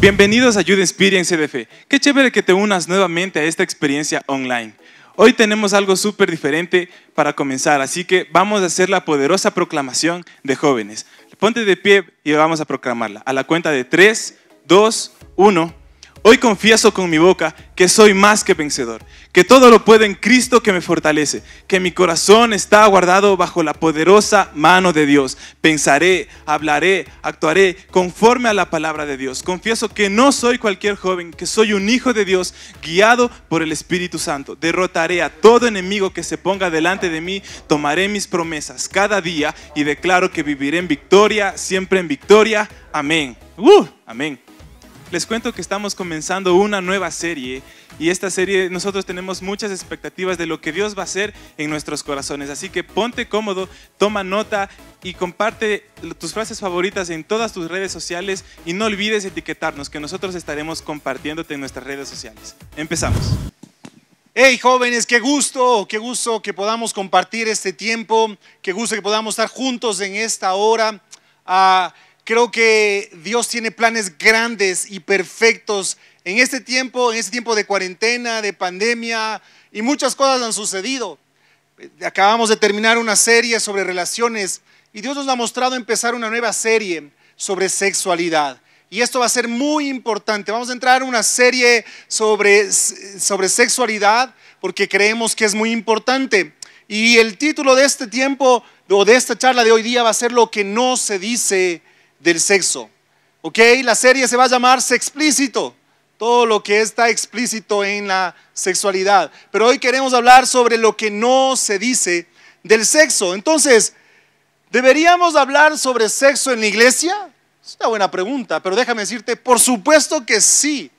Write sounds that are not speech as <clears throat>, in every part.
Bienvenidos a Youth Experience CDF. Qué chévere que te unas nuevamente a esta experiencia online. Hoy tenemos algo súper diferente para comenzar, así que vamos a hacer la poderosa proclamación de jóvenes. Ponte de pie y vamos a proclamarla. A la cuenta de 3, 2, 1. Hoy confieso con mi boca que soy más que vencedor, que todo lo puedo en Cristo que me fortalece, que mi corazón está guardado bajo la poderosa mano de Dios. Pensaré, hablaré, actuaré conforme a la palabra de Dios. Confieso que no soy cualquier joven, que soy un hijo de Dios guiado por el Espíritu Santo. Derrotaré a todo enemigo que se ponga delante de mí, tomaré mis promesas cada día y declaro que viviré en victoria, siempre en victoria. Amén. Uh, amén. Les cuento que estamos comenzando una nueva serie y esta serie nosotros tenemos muchas expectativas de lo que Dios va a hacer en nuestros corazones. Así que ponte cómodo, toma nota y comparte tus frases favoritas en todas tus redes sociales y no olvides etiquetarnos que nosotros estaremos compartiéndote en nuestras redes sociales. Empezamos. Hey jóvenes, qué gusto, qué gusto que podamos compartir este tiempo, qué gusto que podamos estar juntos en esta hora. Ah, Creo que Dios tiene planes grandes y perfectos en este tiempo, en este tiempo de cuarentena, de pandemia, y muchas cosas han sucedido. Acabamos de terminar una serie sobre relaciones y Dios nos ha mostrado empezar una nueva serie sobre sexualidad. Y esto va a ser muy importante. Vamos a entrar en una serie sobre, sobre sexualidad porque creemos que es muy importante. Y el título de este tiempo o de esta charla de hoy día va a ser lo que no se dice del sexo. ¿Ok? La serie se va a llamar Sexplícito, todo lo que está explícito en la sexualidad. Pero hoy queremos hablar sobre lo que no se dice del sexo. Entonces, ¿deberíamos hablar sobre sexo en la iglesia? Es una buena pregunta, pero déjame decirte, por supuesto que sí.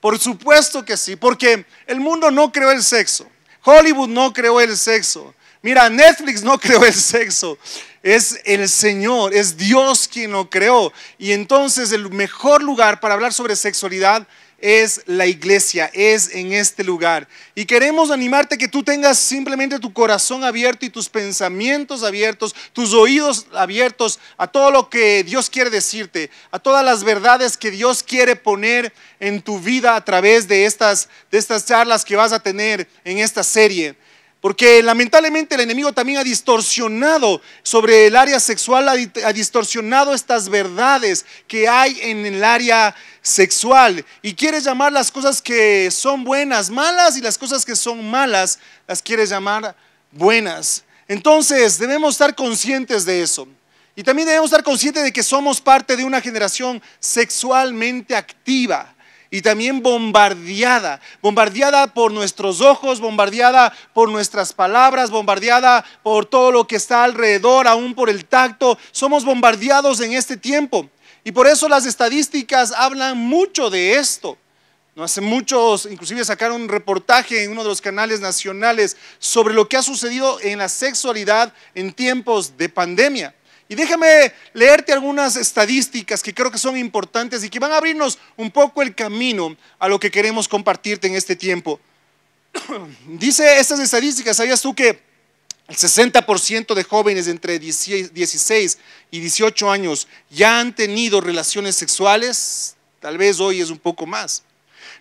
Por supuesto que sí, porque el mundo no creó el sexo. Hollywood no creó el sexo. Mira, Netflix no <laughs> creó el sexo, es el Señor, es Dios quien lo creó. Y entonces el mejor lugar para hablar sobre sexualidad es la iglesia, es en este lugar. Y queremos animarte que tú tengas simplemente tu corazón abierto y tus pensamientos abiertos, tus oídos abiertos a todo lo que Dios quiere decirte, a todas las verdades que Dios quiere poner en tu vida a través de estas, de estas charlas que vas a tener en esta serie. Porque lamentablemente el enemigo también ha distorsionado sobre el área sexual, ha distorsionado estas verdades que hay en el área sexual y quiere llamar las cosas que son buenas malas y las cosas que son malas las quiere llamar buenas. Entonces debemos estar conscientes de eso. Y también debemos estar conscientes de que somos parte de una generación sexualmente activa y también bombardeada, bombardeada por nuestros ojos, bombardeada por nuestras palabras, bombardeada por todo lo que está alrededor, aún por el tacto. Somos bombardeados en este tiempo. Y por eso las estadísticas hablan mucho de esto. No hace muchos, inclusive sacaron un reportaje en uno de los canales nacionales sobre lo que ha sucedido en la sexualidad en tiempos de pandemia. Y déjame leerte algunas estadísticas que creo que son importantes y que van a abrirnos un poco el camino a lo que queremos compartirte en este tiempo. <clears throat> Dice estas estadísticas, ¿sabías tú que el 60% de jóvenes entre 16 y 18 años ya han tenido relaciones sexuales? Tal vez hoy es un poco más.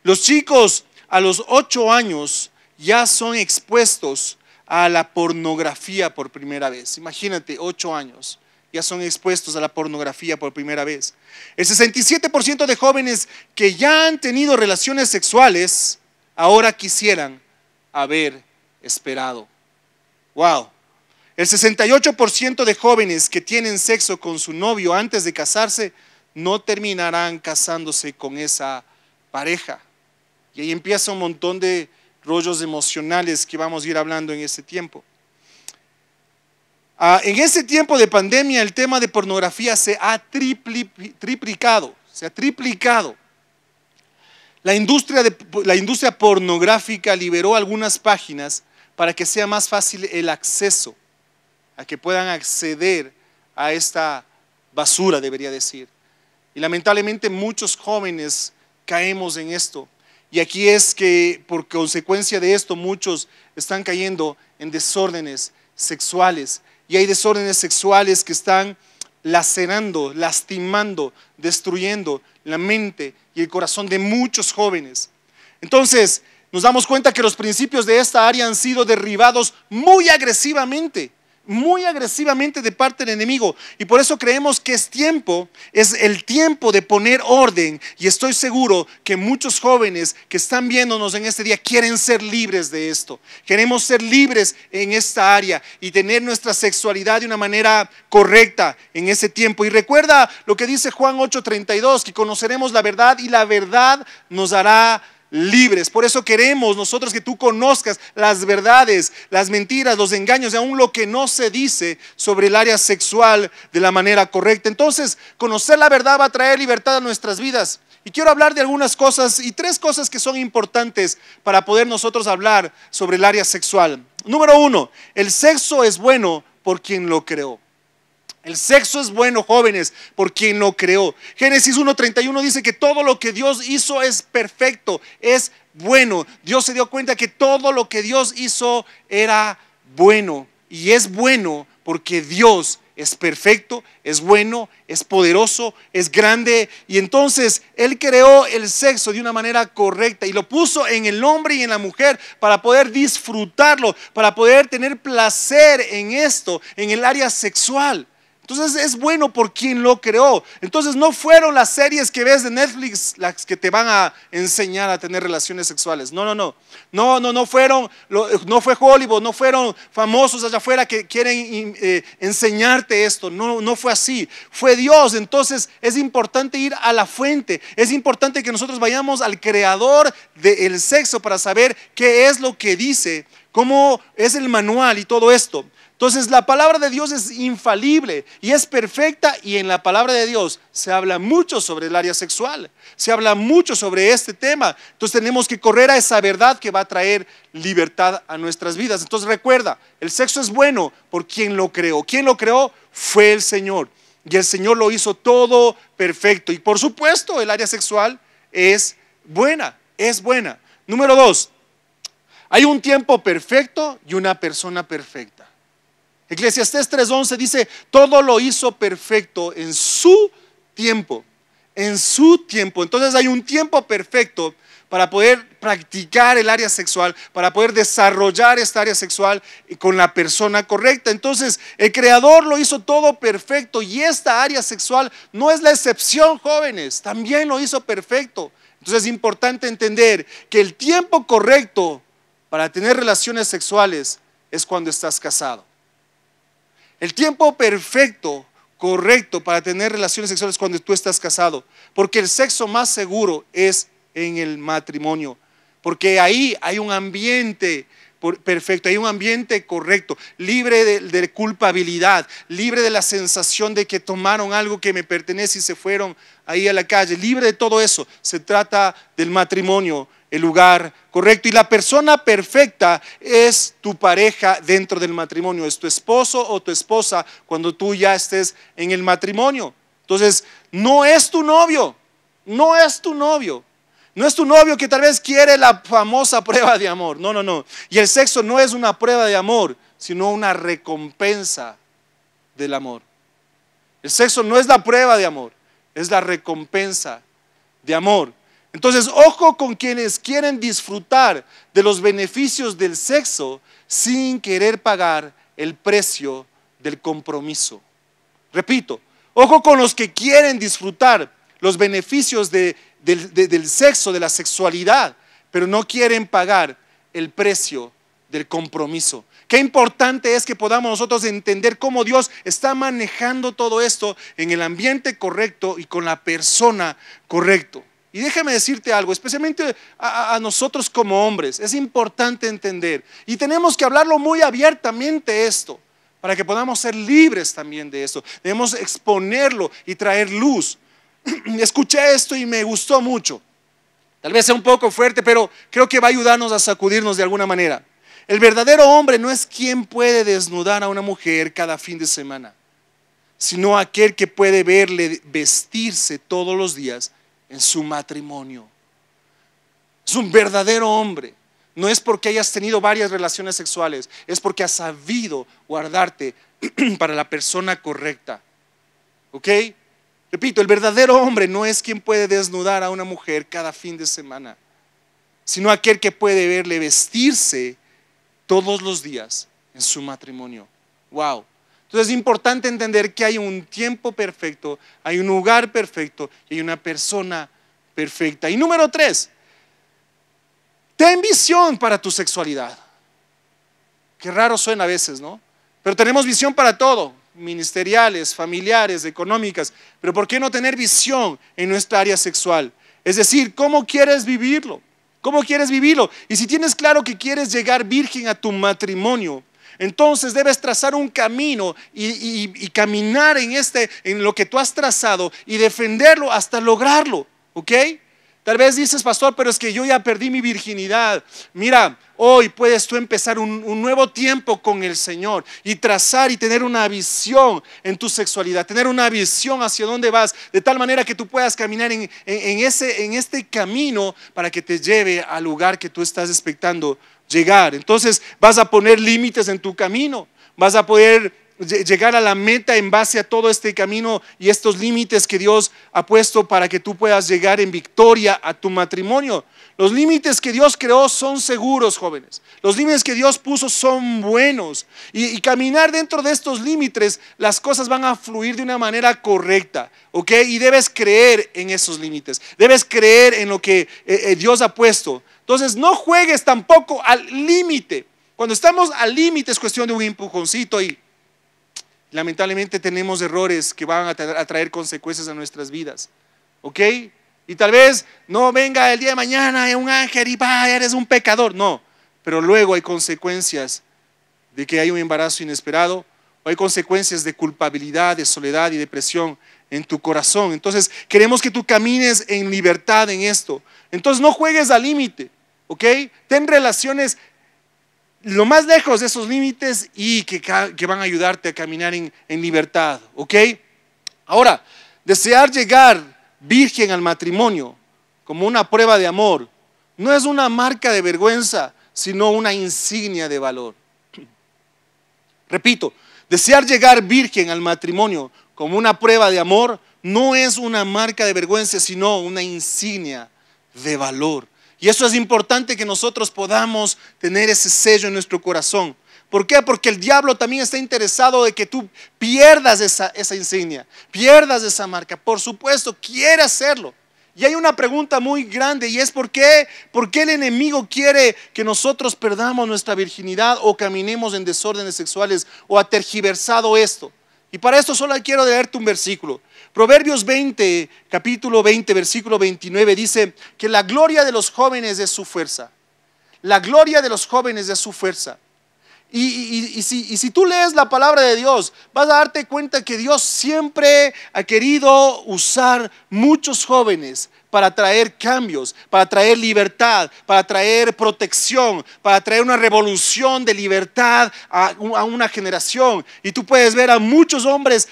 Los chicos a los 8 años ya son expuestos a la pornografía por primera vez. Imagínate, 8 años ya son expuestos a la pornografía por primera vez. El 67% de jóvenes que ya han tenido relaciones sexuales ahora quisieran haber esperado. Wow. El 68% de jóvenes que tienen sexo con su novio antes de casarse no terminarán casándose con esa pareja. Y ahí empieza un montón de rollos emocionales que vamos a ir hablando en ese tiempo. Ah, en ese tiempo de pandemia el tema de pornografía se ha triplicado, se ha triplicado. La industria, la industria pornográfica liberó algunas páginas para que sea más fácil el acceso, a que puedan acceder a esta basura, debería decir. Y lamentablemente muchos jóvenes caemos en esto. Y aquí es que por consecuencia de esto muchos están cayendo en desórdenes sexuales y hay desórdenes sexuales que están lacerando, lastimando, destruyendo la mente y el corazón de muchos jóvenes. Entonces, nos damos cuenta que los principios de esta área han sido derribados muy agresivamente muy agresivamente de parte del enemigo. Y por eso creemos que es tiempo, es el tiempo de poner orden. Y estoy seguro que muchos jóvenes que están viéndonos en este día quieren ser libres de esto. Queremos ser libres en esta área y tener nuestra sexualidad de una manera correcta en ese tiempo. Y recuerda lo que dice Juan 8:32, que conoceremos la verdad y la verdad nos hará libres. Por eso queremos nosotros que tú conozcas las verdades, las mentiras, los engaños y aún lo que no se dice sobre el área sexual de la manera correcta. Entonces, conocer la verdad va a traer libertad a nuestras vidas. Y quiero hablar de algunas cosas y tres cosas que son importantes para poder nosotros hablar sobre el área sexual. Número uno, el sexo es bueno por quien lo creó. El sexo es bueno, jóvenes, por quien lo creó. Génesis 1.31 dice que todo lo que Dios hizo es perfecto, es bueno. Dios se dio cuenta que todo lo que Dios hizo era bueno. Y es bueno porque Dios es perfecto, es bueno, es poderoso, es grande. Y entonces Él creó el sexo de una manera correcta y lo puso en el hombre y en la mujer para poder disfrutarlo, para poder tener placer en esto, en el área sexual. Entonces es bueno por quien lo creó. Entonces no fueron las series que ves de Netflix las que te van a enseñar a tener relaciones sexuales. No, no, no. No, no, no fueron, no fue Hollywood, no fueron famosos allá afuera que quieren eh, enseñarte esto. No, no fue así. Fue Dios. Entonces es importante ir a la fuente. Es importante que nosotros vayamos al creador del sexo para saber qué es lo que dice, cómo es el manual y todo esto. Entonces la palabra de Dios es infalible y es perfecta y en la palabra de Dios se habla mucho sobre el área sexual, se habla mucho sobre este tema. Entonces tenemos que correr a esa verdad que va a traer libertad a nuestras vidas. Entonces recuerda, el sexo es bueno por quien lo creó. Quien lo creó fue el Señor y el Señor lo hizo todo perfecto. Y por supuesto el área sexual es buena, es buena. Número dos, hay un tiempo perfecto y una persona perfecta. Eclesiastés 3:11 dice, todo lo hizo perfecto en su tiempo, en su tiempo. Entonces hay un tiempo perfecto para poder practicar el área sexual, para poder desarrollar esta área sexual con la persona correcta. Entonces, el Creador lo hizo todo perfecto y esta área sexual no es la excepción, jóvenes, también lo hizo perfecto. Entonces es importante entender que el tiempo correcto para tener relaciones sexuales es cuando estás casado. El tiempo perfecto, correcto para tener relaciones sexuales cuando tú estás casado, porque el sexo más seguro es en el matrimonio, porque ahí hay un ambiente perfecto, hay un ambiente correcto, libre de, culpabilidad, libre de la sensación de que tomaron algo que me pertenece y se fueron ahí a la calle, libre de todo eso. Se trata del matrimonio el lugar correcto. Y la persona perfecta es tu pareja dentro del matrimonio, es tu esposo o tu esposa cuando tú ya estés en el matrimonio. Entonces, no es tu novio, no es tu novio. No es tu novio que tal vez quiere la famosa <laughs> prueba de amor. No, no, no. Y el sexo no es una prueba de amor, sino una recompensa del amor. El sexo no es la prueba de amor, es la recompensa de amor. Entonces, ojo con quienes quieren disfrutar de los beneficios del sexo sin querer pagar el precio del compromiso. Repito, ojo con los que quieren disfrutar los beneficios del, del sexo, de la sexualidad, pero no quieren pagar el precio del compromiso. Qué importante es que podamos nosotros entender cómo Dios está manejando todo esto en el ambiente correcto y con la persona correcto. Y déjame decirte algo, especialmente a, nosotros como hombres, es importante entender, y tenemos que hablarlo muy abiertamente esto, para que podamos ser libres también de esto. Debemos exponerlo y traer luz. <clears throat> Escuché esto y me gustó mucho. Tal vez sea un poco fuerte, pero creo que va a ayudarnos a sacudirnos de alguna manera. El verdadero hombre no es quien puede desnudar a una mujer cada fin de semana, sino aquel que puede verle vestirse todos los días en su matrimonio. Es un verdadero hombre. No es porque hayas tenido varias relaciones sexuales, es porque has sabido guardarte <clears throat> para la persona correcta. ¿Ok? Repito, el verdadero hombre no es quien puede desnudar a una mujer cada fin de semana, sino aquel que puede verle vestirse todos los días en su matrimonio. ¡Wow! Entonces es importante entender que hay un tiempo perfecto, hay un lugar perfecto y hay una persona perfecta. Y número tres, ten visión para tu sexualidad. Qué raro suena a veces, ¿no? Pero tenemos visión para todo, ministeriales, familiares, económicas. Pero ¿por qué no tener visión en nuestra área sexual? Es decir, ¿cómo quieres vivirlo? ¿Cómo quieres vivirlo? Y si tienes claro que quieres llegar virgen a tu matrimonio, entonces debes trazar un camino y, caminar en, este, en lo que tú has trazado y defenderlo hasta lograrlo. ¿Ok? Tal vez dices, pastor, pero es que yo ya perdí mi virginidad. Mira, hoy puedes tú empezar un, nuevo tiempo con el Señor y trazar y tener una visión en tu sexualidad, tener una visión hacia dónde vas, de tal manera que tú puedas caminar en, en este camino para que te lleve al lugar que tú estás expectando llegar. Entonces vas a poner límites en tu camino, vas a poder llegar a la meta en base a todo este camino y estos límites que Dios ha puesto para que tú puedas llegar en victoria a tu matrimonio. Los límites que Dios creó son seguros, jóvenes. Los límites que Dios puso son buenos. Y, caminar dentro de estos límites, las cosas van a fluir de una manera correcta, ¿ok? Y debes creer en esos límites. Debes creer en lo que eh, eh, Dios ha puesto. Entonces, no juegues tampoco al límite. Cuando estamos al límite es cuestión de un empujoncito y lamentablemente tenemos errores que van a traer, consecuencias a nuestras vidas. ¿Ok? Y tal vez no venga el día de mañana un ángel y va, eres un pecador. No, pero luego hay consecuencias de que hay un embarazo inesperado o hay consecuencias de culpabilidad, de soledad y depresión en tu corazón. Entonces queremos que tú camines en libertad en esto. Entonces no juegues al límite. Ten relaciones lo más lejos de esos límites y que, van a ayudarte a caminar en, libertad, Ahora, desear llegar virgen al matrimonio como una prueba de amor no es una marca de vergüenza, sino una insignia de valor. <clears throat> Repito, desear llegar virgen al matrimonio como una prueba de amor no es una marca de vergüenza, sino una insignia de valor. Y eso es importante que nosotros podamos tener ese sello en nuestro corazón. ¿Por qué? Porque el diablo también está interesado de que tú pierdas esa, insignia, pierdas esa marca. Por supuesto, quiere hacerlo. Y hay una pregunta muy grande y es ¿por qué? ¿Por qué el enemigo quiere que nosotros perdamos nuestra virginidad o caminemos en desórdenes sexuales o ha tergiversado esto? Y para esto solo quiero leerte un versículo. Proverbios 20, capítulo 20, versículo 29 dice que la gloria de los jóvenes es su fuerza. La gloria de los jóvenes es su fuerza. Y, si, y, si, tú lees la palabra de Dios, vas a darte cuenta que Dios siempre ha querido usar muchos jóvenes para traer cambios, para traer libertad, para traer protección, para traer una revolución de libertad a, una generación. Y tú puedes ver a muchos hombres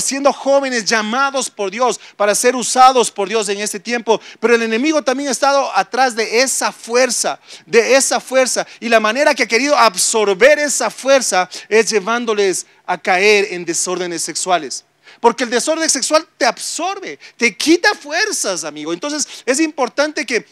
siendo jóvenes llamados por Dios para ser usados por Dios en este tiempo. Pero el enemigo también ha estado atrás de esa fuerza, de esa fuerza. Y la manera que ha querido absorber esa fuerza es llevándoles a caer en desórdenes sexuales. Porque el desorden sexual te absorbe, te quita fuerzas, amigo. Entonces es importante que,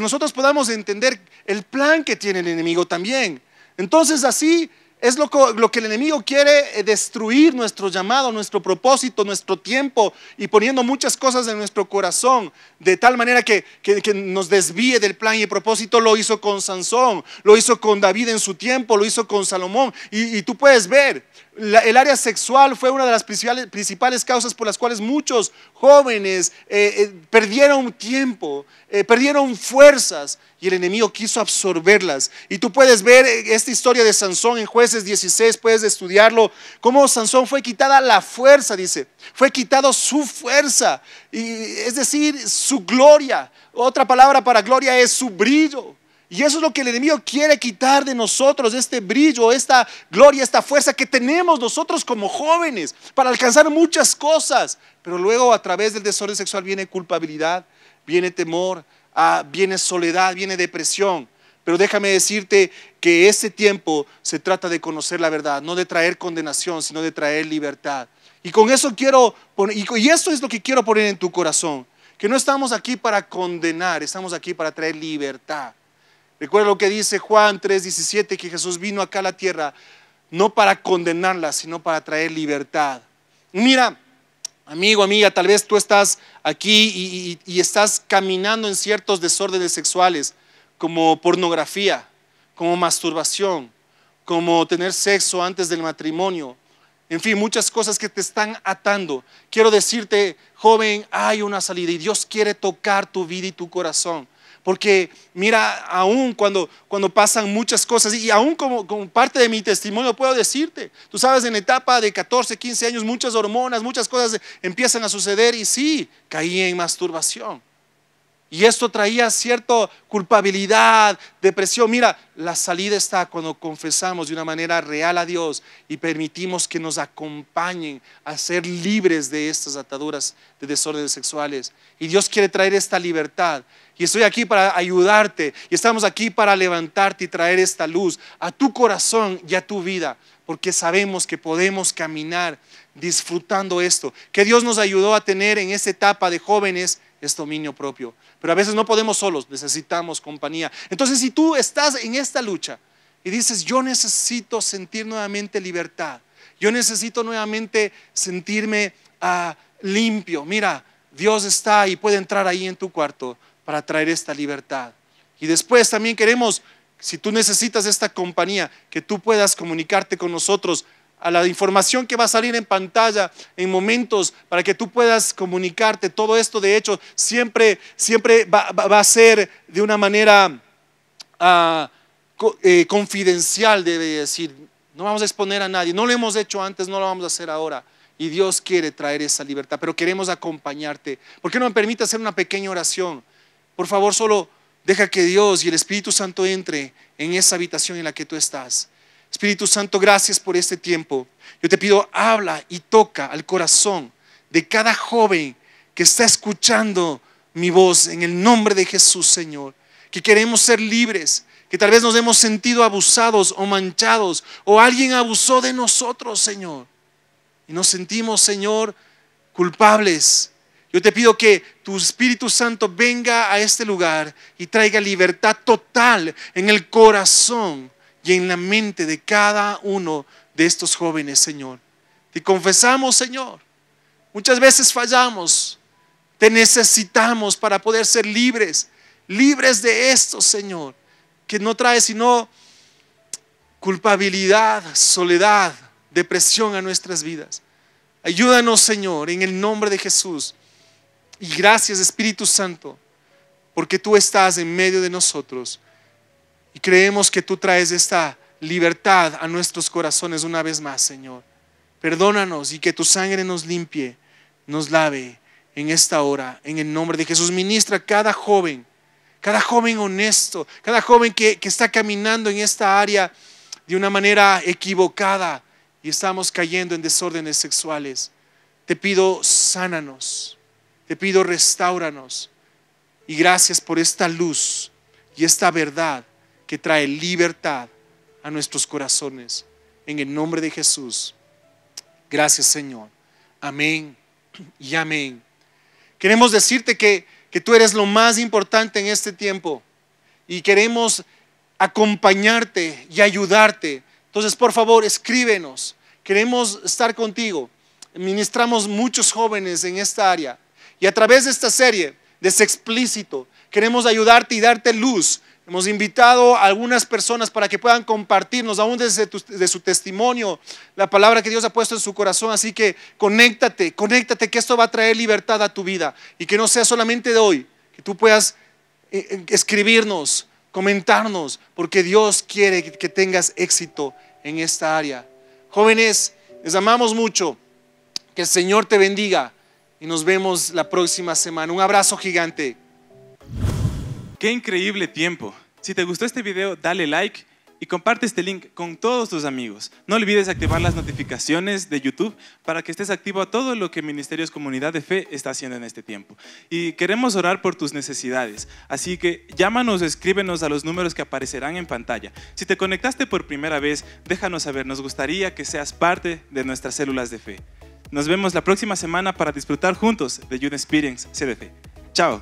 nosotros podamos entender el plan que tiene el enemigo también. Entonces así es lo, que el enemigo quiere eh, destruir nuestro llamado, nuestro propósito, nuestro tiempo y poniendo muchas cosas en nuestro corazón de tal manera que, que, nos desvíe del plan y el propósito. Lo hizo con Sansón, lo hizo con David en su tiempo, lo hizo con Salomón y tú puedes ver el área sexual fue una de las principales, causas por las cuales muchos jóvenes eh, eh, perdieron tiempo, eh, perdieron fuerzas y el enemigo quiso absorberlas. Y tú puedes ver esta historia de Sansón en jueces 16, puedes estudiarlo, cómo Sansón fue quitada la fuerza, dice, fue quitado su fuerza, y, es decir, su gloria. Otra palabra para gloria es su brillo. Y eso es lo que el enemigo quiere quitar de nosotros, este brillo, esta gloria, esta fuerza que tenemos nosotros como jóvenes para alcanzar muchas cosas. Pero luego a través del desorden sexual viene culpabilidad, viene temor, ah, viene soledad, viene depresión. Pero déjame decirte que ese tiempo se trata de conocer la verdad, no de traer condenación, sino de traer libertad. Y con eso quiero poner, y eso es lo que quiero poner en tu corazón, que no estamos aquí para condenar, estamos aquí para traer libertad. Recuerda lo que dice Juan 3:17, que Jesús vino acá a la tierra no para condenarla, sino para traer libertad. Mira, amigo, amiga, tal vez tú estás aquí y, y estás caminando en ciertos desórdenes sexuales, como pornografía, como masturbación, como tener sexo antes del matrimonio. En fin, muchas cosas que te están atando. Quiero decirte, joven, hay una salida y Dios quiere tocar tu vida y tu corazón. Porque mira, aún cuando, pasan muchas cosas, y aún como, como, parte de mi testimonio puedo decirte, tú sabes, en etapa de 14, 15 años, muchas hormonas, muchas cosas empiezan a suceder y sí, caí en masturbación. Y esto traía cierta culpabilidad, depresión. Mira, la salida está cuando confesamos de una manera real a Dios y permitimos que nos acompañen a ser libres de estas ataduras de desórdenes sexuales. Y Dios quiere traer esta libertad. Y estoy aquí para ayudarte. Y estamos aquí para levantarte y traer esta luz a tu corazón y a tu vida. Porque sabemos que podemos caminar disfrutando esto. Que Dios nos ayudó a tener en esta etapa de jóvenes es dominio propio. Pero a veces no podemos solos, necesitamos compañía. Entonces, si tú estás en esta lucha y dices, yo necesito sentir nuevamente libertad, yo necesito nuevamente sentirme ah, limpio, mira, Dios está y puede entrar ahí en tu cuarto para traer esta libertad. Y después también queremos, si tú necesitas esta compañía, que tú puedas comunicarte con nosotros a la información que va a salir en pantalla en momentos para que tú puedas comunicarte. Todo esto, de hecho, siempre, siempre va, a ser de una manera ah, eh, confidencial, debe decir. No vamos a exponer a nadie. No lo hemos hecho antes, no lo vamos a hacer ahora. Y Dios quiere traer esa libertad, pero queremos acompañarte. ¿Por qué no me permite hacer una pequeña oración? Por favor, solo deja que Dios y el Espíritu Santo entre en esa habitación en la que tú estás. Espíritu Santo, gracias por este tiempo. Yo te pido, habla y toca al corazón de cada joven que está escuchando mi voz en el nombre de Jesús, Señor. Que queremos ser libres, que tal vez nos hemos sentido abusados o manchados, o alguien abusó de nosotros, Señor. Y nos sentimos, Señor, culpables. Yo te pido que tu Espíritu Santo venga a este lugar y traiga libertad total en el corazón y en la mente de cada uno de estos jóvenes, Señor. Te confesamos, Señor. Muchas veces fallamos. Te necesitamos para poder ser libres, libres de esto, Señor, que no trae sino culpabilidad, soledad, depresión a nuestras vidas. Ayúdanos, Señor, en el nombre de Jesús. Y gracias, Espíritu Santo, porque tú estás en medio de nosotros y creemos que tú traes esta libertad a nuestros corazones una vez más, Señor. Perdónanos y que tu sangre nos limpie, nos lave en esta hora, en el nombre de Jesús. Ministra cada joven, cada joven honesto, cada joven que, que está caminando en esta área de una manera equivocada y estamos cayendo en desórdenes sexuales. Te pido, sánanos. Te pido, restauranos. Y gracias por esta luz y esta verdad que trae libertad a nuestros corazones. En el nombre de Jesús. Gracias Señor. Amén y amén. Queremos decirte que, que tú eres lo más importante en este tiempo y queremos acompañarte y ayudarte. Entonces, por favor, escríbenos. Queremos estar contigo. Ministramos muchos jóvenes en esta área y a través de esta serie, de explícito, queremos ayudarte y darte luz Hemos invitado a algunas personas para que puedan compartirnos, aún desde de su testimonio, la palabra que Dios ha puesto en su corazón. Así que conéctate, conéctate, que esto va a traer libertad a tu vida. Y que no sea solamente de hoy, que tú puedas eh, eh, escribirnos, comentarnos, porque Dios quiere que tengas éxito en esta área. Jóvenes, les amamos mucho. Que el Señor te bendiga y nos vemos la próxima semana. Un abrazo gigante. Qué increíble tiempo. Si te gustó este video, dale like y comparte este link con todos tus amigos. No olvides activar las notificaciones de YouTube para que estés activo a todo lo que Ministerios Comunidad de Fe está haciendo en este tiempo. Y queremos orar por tus necesidades, así que llámanos o escríbenos a los números que aparecerán en pantalla. Si te conectaste por primera vez, déjanos saber, nos gustaría que seas parte de nuestras células de fe. Nos vemos la próxima semana para disfrutar juntos de Youth Experience CDF. Chao.